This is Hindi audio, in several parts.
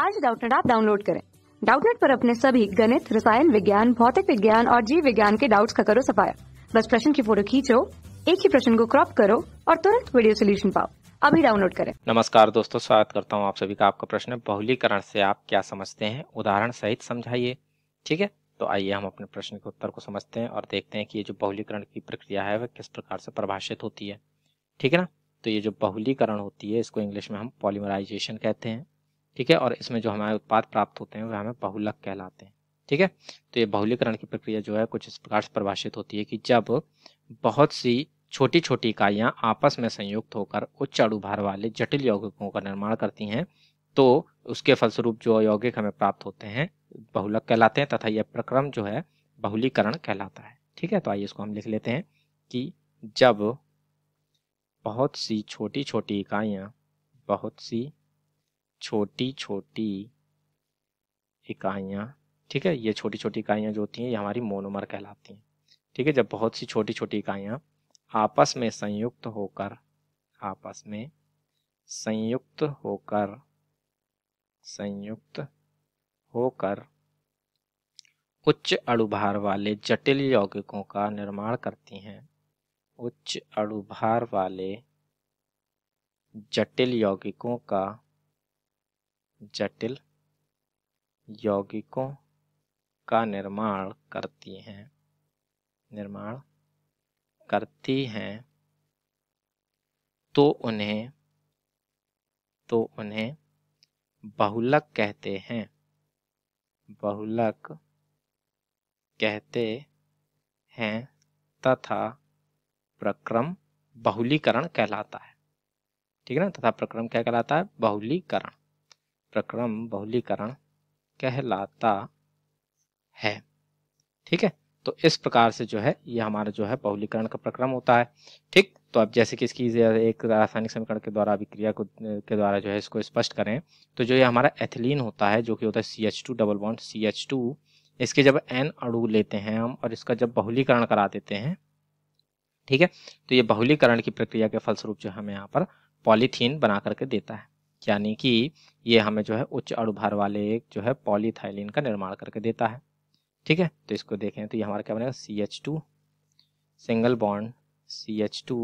आज डाउटनेट आप डाउनलोड करें डाउटनेट पर अपने सभी गणित रसायन विज्ञान भौतिक विज्ञान और जीव विज्ञान के डाउट्स का करो सफाया बस प्रश्न की फोटो खींचो एक ही प्रश्न को क्रॉप करो और तुरंत वीडियो सोल्यूशन पाओ अभी डाउनलोड करें नमस्कार दोस्तों स्वागत करता हूँ आप सभी का आपका प्रश्न बहुलीकरण से आप क्या समझते हैं उदाहरण सहित समझाइए ठीक है तो आइए हम अपने प्रश्न के उत्तर को समझते हैं और देखते हैं कि ये जो बहुलीकरण की प्रक्रिया है वह किस प्रकार से परिभाषित होती है ठीक है ना तो ये जो बहुलीकरण होती है इसको इंग्लिश में हम पॉलीमराइजेशन कहते हैं ठीक है और इसमें जो हमारे उत्पाद प्राप्त होते हैं वह हमें बहुलक कहलाते हैं ठीक है तो ये बहुलीकरण की प्रक्रिया जो है कुछ इस प्रकार से परिभाषित होती है कि जब बहुत सी छोटी छोटी इकाइयाँ आपस में संयुक्त होकर उच्च अणुभार वाले जटिल यौगिकों का निर्माण करती हैं तो उसके फलस्वरूप जो यौगिक हमें प्राप्त होते हैं बहुलक कहलाते हैं तथा यह प्रक्रम जो है बहुलीकरण कहलाता है ठीक है तो आइए इसको हम लिख लेते हैं कि जब बहुत सी छोटी छोटी इकाइयाँ बहुत सी छोटी छोटी इकाइयाँ ठीक है ये छोटी छोटी इकाइयाँ जो होती हैं ये हमारी मोनोमर कहलाती हैं ठीक है जब बहुत सी छोटी छोटी इकाइयाँ आपस में संयुक्त होकर आपस में संयुक्त होकर संयुक्त होकर उच्च अणुभार वाले जटिल यौगिकों का निर्माण करती हैं उच्च अणुभार वाले जटिल यौगिकों का जटिल यौगिकों का निर्माण करती हैं निर्माण करती हैं तो उन्हें तो उन्हें बहुलक कहते हैं बहुलक कहते हैं तथा प्रक्रम बहुलीकरण कहलाता है ठीक है ना तथा प्रक्रम क्या कहलाता है बहुलीकरण प्रक्रम बहुलीकरण कहलाता है ठीक है तो इस प्रकार से जो है ये हमारा जो है बहुलीकरण का प्रक्रम होता है ठीक तो अब जैसे कि इसकी एक रासायनिक समीकरण के द्वारा अभिक्रिया को के द्वारा जो है इसको स्पष्ट करें तो जो ये हमारा एथिलीन होता है जो कि होता है C H two double one C H two इसके जब एन अड़ू लेते हैं हम और इसका जब बहुलीकरण करा देते हैं ठीक है तो ये बहुलीकरण की प्रक्रिया के फलस्वरूप जो हमें यहाँ पर पॉलीथीन बना करके देता है यानी कि ये हमें जो है उच्च अणुभार वाले एक जो है पॉलीथाइलिन का निर्माण करके देता है ठीक है तो इसको देखें तो ये हमारा क्या बनेगा C H two single bond C H two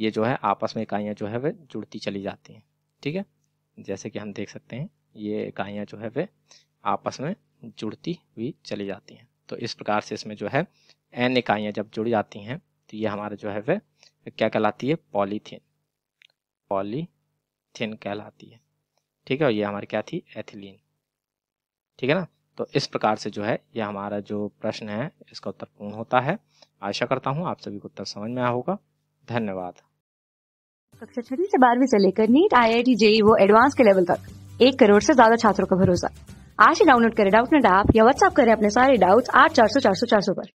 ये जो है आपस में इकाइयाँ जो है वे जुड़ती चली जाती हैं ठीक है जैसे कि हम देख सकते हैं ये इकाइयाँ जो है वे आपस में जुड़ती हुई चली जाती हैं तो इस प्रकार से इसमें जो है एन इकाइयाँ जब जुड़ जाती हैं तो ये हमारा जो है वे क्या कहलाती है पॉलीथीन पॉलीथीन कहलाती है ठीक है और ये हमारी क्या थी एथिलीन ठीक है ना तो इस प्रकार से जो है ये हमारा जो प्रश्न है इसका उत्तर पूर्ण होता है आशा करता हूँ आप सभी को उत्तर समझ में आया होगा धन्यवाद कक्षा छठी से बारहवीं से लेकर NEET I I T JEE वो एडवांस के लेवल तक एक करोड़ से ज्यादा छात्रों का भरोसा आज ही डाउनलोड करें डाउट नेट ऐप या व्हाट्सअप करें अपने सारे डाउट्स आठ चार सौ चार सौ चार सौ पर